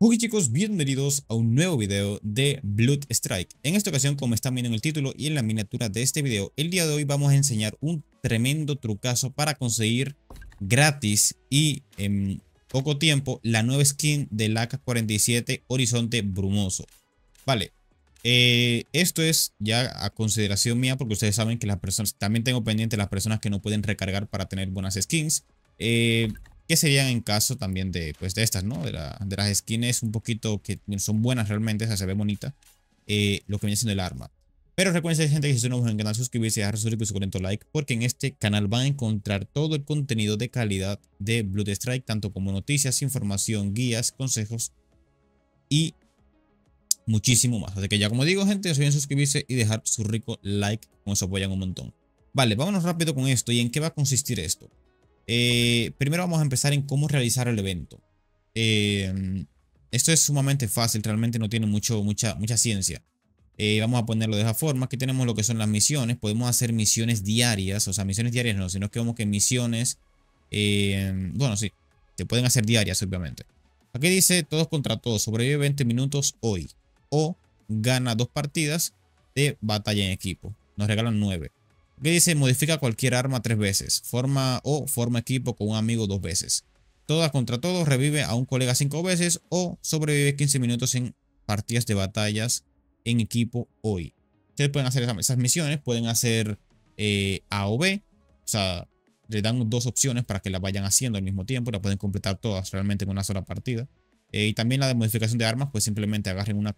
Huggy, chicos, bienvenidos a un nuevo video de Blood Strike. En esta ocasión, como están viendo en el título y en la miniatura de este video, el día de hoy vamos a enseñar un tremendo trucazo para conseguir gratis y en poco tiempo la nueva skin del AK-47 Horizonte Brumoso. Vale, eh, esto es ya a consideración mía porque ustedes saben que las personas, también tengo pendiente las personas que no pueden recargar para tener buenas skins. Eh, que serían en caso también de, pues, de estas, ¿no? De, la, de las skins un poquito que son buenas realmente, o sea, se ve bonita, eh, lo que viene siendo el arma. Pero recuerden, gente, que si son nuevos en el canal, suscribirse, dejar su rico y su like, porque en este canal van a encontrar todo el contenido de calidad de Blood Strike, tanto como noticias, información, guías, consejos y muchísimo más. Así que ya como digo, gente, se olviden suscribirse y dejar su rico like, como se apoyan un montón. Vale, vámonos rápido con esto. ¿Y en qué va a consistir esto? Eh, primero vamos a empezar en cómo realizar el evento. Eh, esto es sumamente fácil, realmente no tiene mucho, mucha, mucha ciencia. Eh, vamos a ponerlo de esa forma. Aquí tenemos lo que son las misiones. Podemos hacer misiones diarias. O sea, misiones diarias no, sino que vemos que misiones... bueno, sí. Se pueden hacer diarias, obviamente. Aquí dice todos contra todos. Sobrevive 20 minutos hoy. O gana dos partidas de batalla en equipo. Nos regalan 9 que dice modifica cualquier arma tres veces, forma o forma equipo con un amigo dos veces. Todas contra todos, revive a un colega cinco veces o sobrevive 15 minutos en partidas de batallas en equipo hoy. Ustedes pueden hacer esas, misiones, pueden hacer eh, A o B, o sea, le dan dos opciones para que las vayan haciendo al mismo tiempo, la pueden completar todas realmente en una sola partida. Eh, y también la de modificación de armas, pues simplemente agarren una,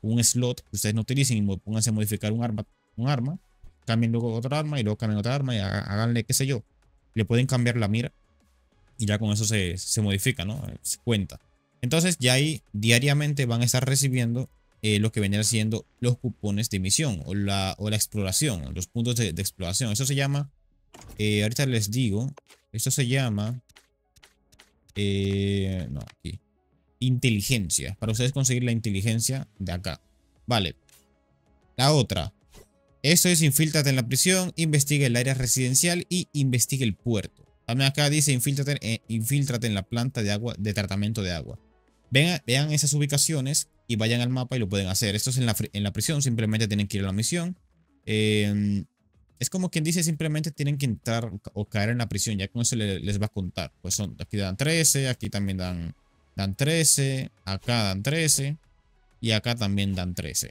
un slot que ustedes no utilicen y pónganse a modificar un arma, un arma cambien luego otra arma y luego cambien otra arma y háganle, qué sé yo. Le pueden cambiar la mira y ya con eso se, modifica, ¿no? Se cuenta. Entonces ya ahí diariamente van a estar recibiendo eh, lo que venía siendo los cupones de misión o la, o la exploración, los puntos de, exploración. Eso se llama, eh, ahorita les digo, esto se llama, eh, no, aquí, inteligencia, para ustedes conseguir la inteligencia de acá. Vale. La otra, esto es, infiltrate en la prisión, investigue el área residencial y investigue el puerto. También acá dice, infiltrate eh, en la planta de agua, de tratamiento de agua. Vean, esas ubicaciones y vayan al mapa y lo pueden hacer. Esto es en la, prisión, simplemente tienen que ir a la misión. Em, es como quien dice, simplemente tienen que entrar o caer en la prisión, ya con eso les, les va a contar. Pues son, aquí dan 13, aquí también dan, dan 13, acá dan 13 y acá también dan 13,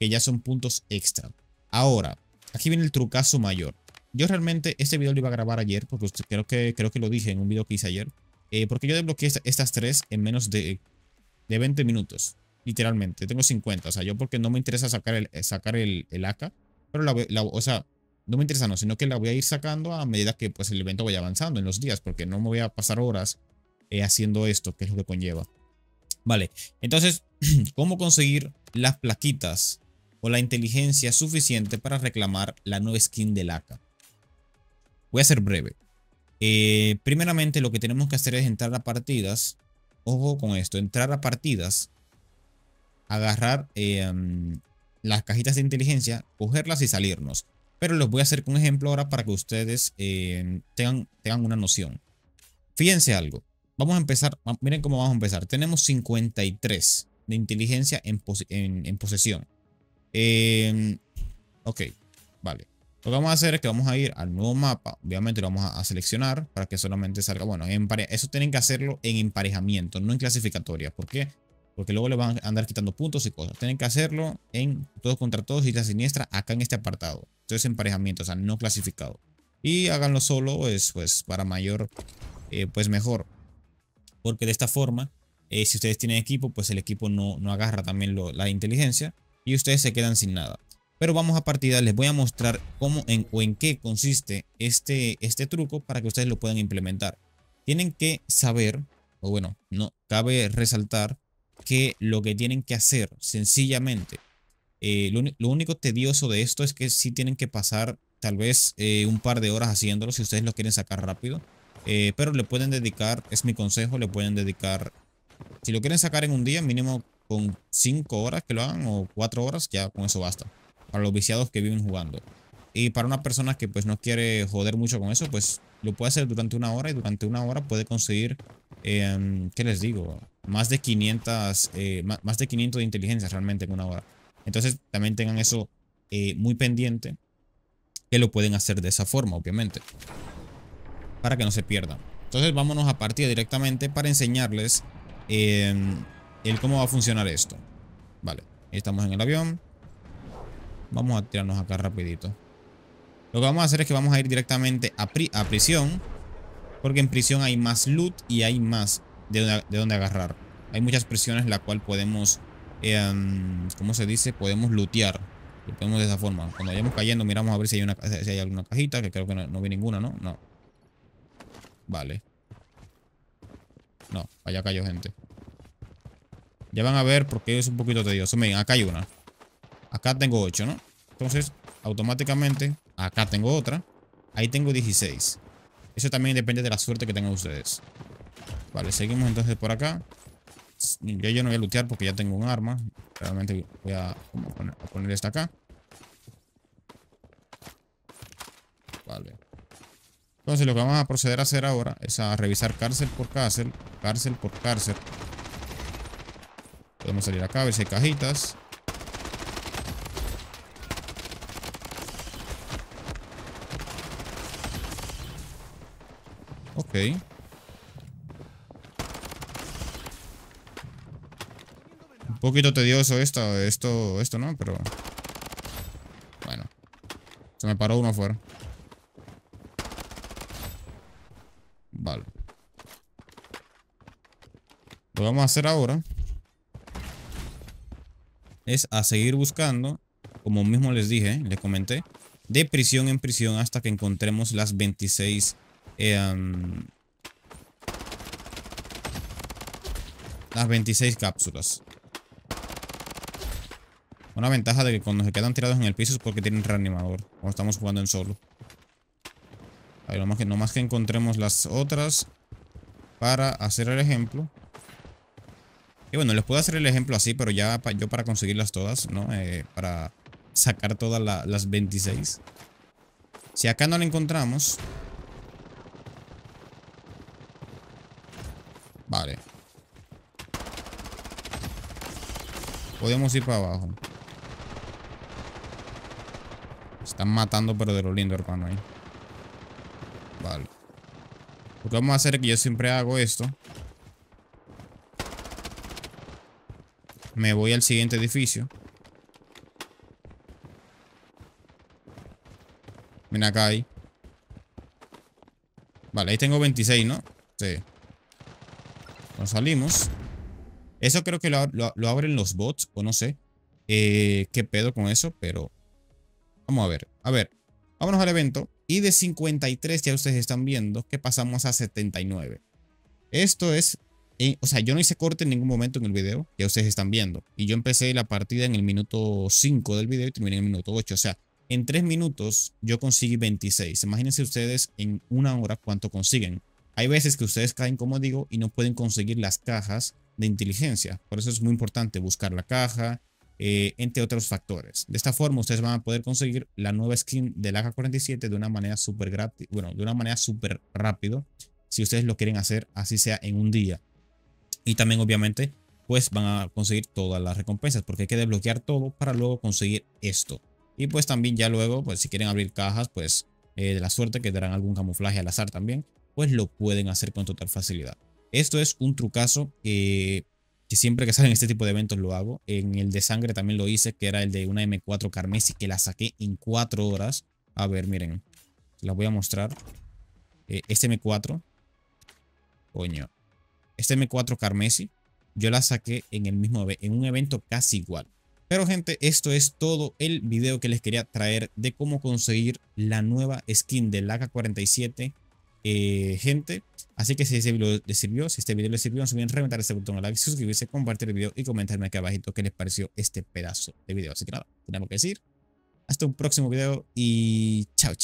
que ya son puntos extra. Ahora, aquí viene el trucazo mayor. Yo realmente este video lo iba a grabar ayer, porque creo que, creo que lo dije en un video que hice ayer. Eh, porque yo desbloqueé estas tres en menos de, de 20 minutos. Literalmente, tengo 50. O sea, yo porque no me interesa sacar el, sacar el, AK. Pero la, o sea, no me interesa, no, sino que la voy a ir sacando a medida que pues el evento vaya avanzando en los días. Porque no me voy a pasar horas eh, haciendo esto, que es lo que conlleva. Vale, entonces, ¿cómo conseguir las plaquitas o la inteligencia suficiente para reclamar la nueva skin de Laka. Voy a ser breve. Eh, primeramente lo que tenemos que hacer es entrar a partidas. Ojo con esto, entrar a partidas. Agarrar eh, mm, las cajitas de inteligencia, cogerlas y salirnos. Pero les voy a hacer un ejemplo ahora para que ustedes eh, tengan, tengan una noción. Fíjense algo. Vamos a empezar. Miren cómo vamos a empezar. Tenemos 53 de inteligencia en posesión. Em, ok, vale. Lo que vamos a hacer es que vamos a ir al nuevo mapa. Obviamente lo vamos a, seleccionar para que solamente salga. Bueno, en eso tienen que hacerlo en emparejamiento, no en clasificatoria. ¿Por qué? Porque luego le van a andar quitando puntos y cosas. Tienen que hacerlo en todos contra todos y la siniestra acá en este apartado. Entonces emparejamiento, o sea, no clasificado. Y háganlo solo, es, pues para mayor, eh, pues mejor. Porque de esta forma, eh, si ustedes tienen equipo, pues el equipo no, no agarra también la inteligencia y ustedes se quedan sin nada. Pero vamos a partida, les voy a mostrar cómo en, o en qué consiste este, este truco para que ustedes lo puedan implementar. Tienen que saber, o bueno, no cabe resaltar que lo que tienen que hacer sencillamente, eh, lo, único tedioso de esto es que sí tienen que pasar tal vez eh, un par de horas haciéndolo si ustedes lo quieren sacar rápido. Eh, pero le pueden dedicar, es mi consejo, le pueden dedicar, si lo quieren sacar en un día, mínimo con 5 horas que lo hagan o 4 horas, ya con eso basta. Para los viciados que viven jugando. Y para una persona que pues no quiere joder mucho con eso, pues lo puede hacer durante una hora y durante una hora puede conseguir, eh, ¿qué les digo? Más de 500, eh, más de 500 de inteligencia realmente en una hora. Entonces también tengan eso eh, muy pendiente, que lo pueden hacer de esa forma, obviamente. Para que no se pierdan. Entonces vámonos a partida directamente para enseñarles em, el cómo va a funcionar esto. Vale, ahí estamos en el avión. Vamos a tirarnos acá rapidito. Lo que vamos a hacer es que vamos a ir directamente a, prisión. Porque en prisión hay más loot y hay más de, donde, agarrar. Hay muchas prisiones la cual podemos... Em, ¿Cómo se dice? Podemos lootear. Lo podemos de esa forma. Cuando vayamos cayendo miramos a ver si hay, una, si hay alguna cajita. Que creo que no, vi ninguna, ¿no? No. Vale. No, allá cayó gente. Ya van a ver porque es un poquito tedioso. Miren, acá hay una. Acá tengo 8, ¿no? Entonces, automáticamente, acá tengo otra. Ahí tengo 16. Eso también depende de la suerte que tengan ustedes. Vale, seguimos entonces por acá. Ya yo no voy a lutear porque ya tengo un arma. Realmente voy a, poner, a poner esta acá. Vale. Entonces lo que vamos a proceder a hacer ahora es a revisar cárcel por cárcel, cárcel por cárcel, Podemos salir acá a ver si hay cajitas. Ok. Un poquito tedioso esto, esto, esto, ¿no? Pero... Bueno. Se me paró uno afuera. Vale. Lo vamos a hacer ahora es a seguir buscando, como mismo les dije, les comenté, de prisión en prisión hasta que encontremos las 26... Eh, las 26 cápsulas. Una ventaja de que cuando se quedan tirados en el piso es porque tienen reanimador. Cuando estamos jugando en solo. No más que que, nomás que encontremos las otras para hacer el ejemplo. Y bueno, les puedo hacer el ejemplo así, pero ya yo para conseguirlas todas, ¿no? Eh, para sacar todas las 26. Si acá no la encontramos... Vale. Podemos ir para abajo. Están matando, pero de lo lindo, hermano. Ahí. Vale. Lo que vamos a hacer es que yo siempre hago esto. me voy al siguiente edificio. Ven acá ahí. Vale, ahí tengo 26, ¿no? Sí. Nos salimos. Eso creo que lo, abren los bots, o no sé. Eh, ¿Qué pedo con eso? Pero... Vamos a ver. A ver. Vámonos al evento. Y de 53, ya ustedes están viendo, que pasamos a 79. Esto es o sea, yo no hice corte en ningún momento en el video que ustedes están viendo. Y yo empecé la partida en el minuto 5 del video y terminé en el minuto 8. O sea, en 3 minutos yo conseguí 26. Imagínense ustedes en una hora cuánto consiguen. Hay veces que ustedes caen, como digo, y no pueden conseguir las cajas de inteligencia. Por eso es muy importante buscar la caja, eh, entre otros factores. De esta forma, ustedes van a poder conseguir la nueva skin del AK-47 de una manera súper gratis, bueno, de una manera súper rápido, si ustedes lo quieren hacer, así sea en un día. Y también obviamente pues van a conseguir todas las recompensas porque hay que desbloquear todo para luego conseguir esto. Y pues también ya luego pues si quieren abrir cajas pues eh, de la suerte que darán algún camuflaje al azar también pues lo pueden hacer con total facilidad. Esto es un trucazo que, siempre que salen este tipo de eventos lo hago. En el de sangre también lo hice que era el de una M4 carmesí que la saqué en 4 horas. A ver miren, la voy a mostrar. Eh, este M4. Coño, este M4 carmesi yo la saqué en el mismo en un evento casi igual. Pero gente, esto es todo el video que les quería traer de cómo conseguir la nueva skin del AK-47, eh, gente. Así que si este video les sirvió, si este video les sirvió, no se olviden reventar ese botón de like, suscribirse, compartir el video y comentarme aquí abajito qué les pareció este pedazo de video. Así que nada, tenemos que decir. Hasta un próximo video y chao, chao.